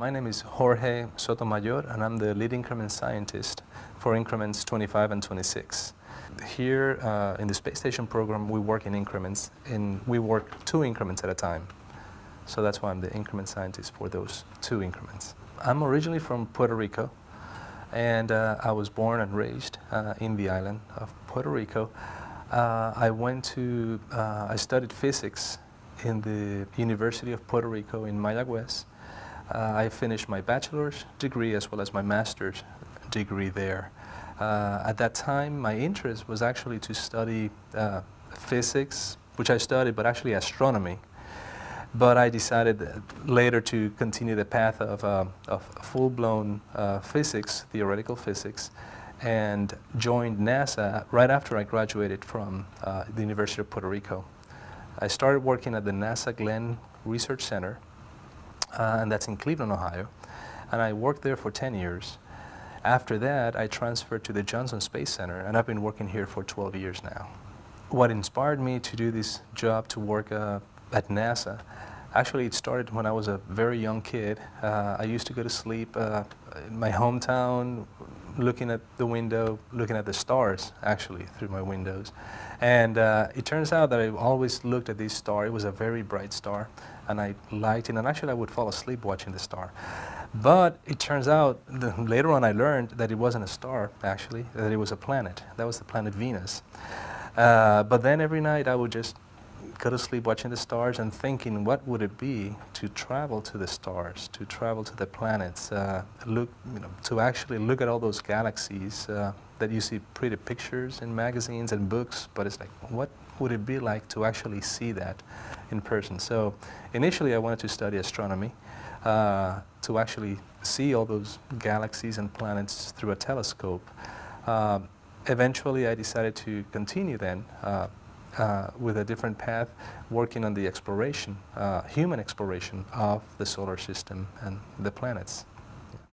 My name is Jorge Sotomayor, and I'm the lead increment scientist for increments 25 and 26. Here uh, in the space station program, we work in increments, and we work two increments at a time. So that's why I'm the increment scientist for those two increments. I'm originally from Puerto Rico, and uh, I was born and raised uh, in the island of Puerto Rico. Uh, I went to, uh, I studied physics in the University of Puerto Rico in Mayagüez, uh, I finished my bachelor's degree as well as my master's degree there. Uh, at that time, my interest was actually to study uh, physics, which I studied, but actually astronomy. But I decided later to continue the path of, uh, of full-blown uh, physics, theoretical physics, and joined NASA right after I graduated from uh, the University of Puerto Rico. I started working at the NASA Glenn Research Center, uh, and that's in Cleveland, Ohio. And I worked there for 10 years. After that, I transferred to the Johnson Space Center, and I've been working here for 12 years now. What inspired me to do this job to work uh, at NASA Actually, it started when I was a very young kid. Uh, I used to go to sleep uh, in my hometown, looking at the window, looking at the stars, actually, through my windows. And uh, it turns out that I always looked at this star. It was a very bright star, and I liked it. And actually, I would fall asleep watching the star. But it turns out, later on I learned that it wasn't a star, actually, that it was a planet. That was the planet Venus. Uh, but then every night I would just go to sleep watching the stars and thinking, what would it be to travel to the stars, to travel to the planets, uh, look, you know, to actually look at all those galaxies uh, that you see pretty pictures in magazines and books, but it's like, what would it be like to actually see that in person? So initially I wanted to study astronomy, uh, to actually see all those galaxies and planets through a telescope. Um, eventually I decided to continue then uh, uh, with a different path, working on the exploration, uh, human exploration of the solar system and the planets.